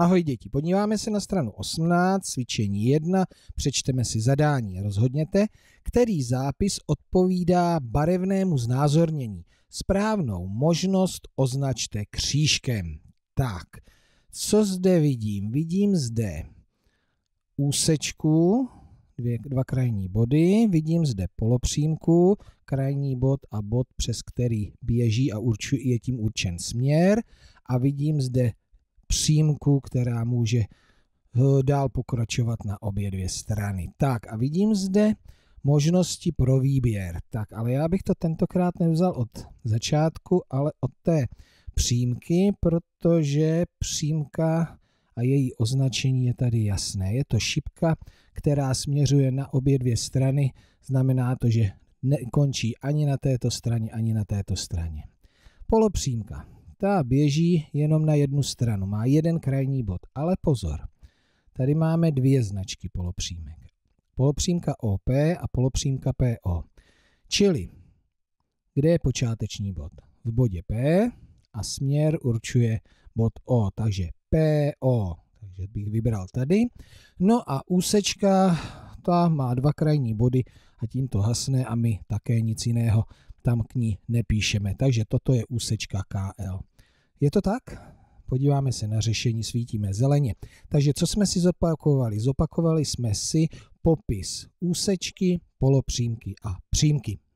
Ahoj děti, podíváme se na stranu 18, cvičení 1, přečteme si zadání. Rozhodněte, který zápis odpovídá barevnému znázornění. Správnou možnost označte křížkem. Tak, co zde vidím? Vidím zde úsečku, dvě, dva krajní body, vidím zde polopřímku, krajní bod a bod, přes který běží a určuje, je tím určen směr a vidím zde přímku, která může eh, dál pokračovat na obě dvě strany. Tak a vidím zde možnosti pro výběr. Tak, ale já bych to tentokrát nevzal od začátku, ale od té přímky, protože přímka a její označení je tady jasné. Je to šipka, která směřuje na obě dvě strany, znamená to, že nekončí ani na této straně, ani na této straně. Polopřímka ta běží jenom na jednu stranu, má jeden krajní bod. Ale pozor, tady máme dvě značky polopřímek. Polopřímka OP a polopřímka PO. Čili, kde je počáteční bod? V bodě P a směr určuje bod O, takže PO. Takže bych vybral tady. No a úsečka, ta má dva krajní body a tím to hasne a my také nic jiného tam k ní nepíšeme. Takže toto je úsečka KL. Je to tak? Podíváme se na řešení, svítíme zeleně. Takže co jsme si zopakovali? Zopakovali jsme si popis úsečky, polopřímky a přímky.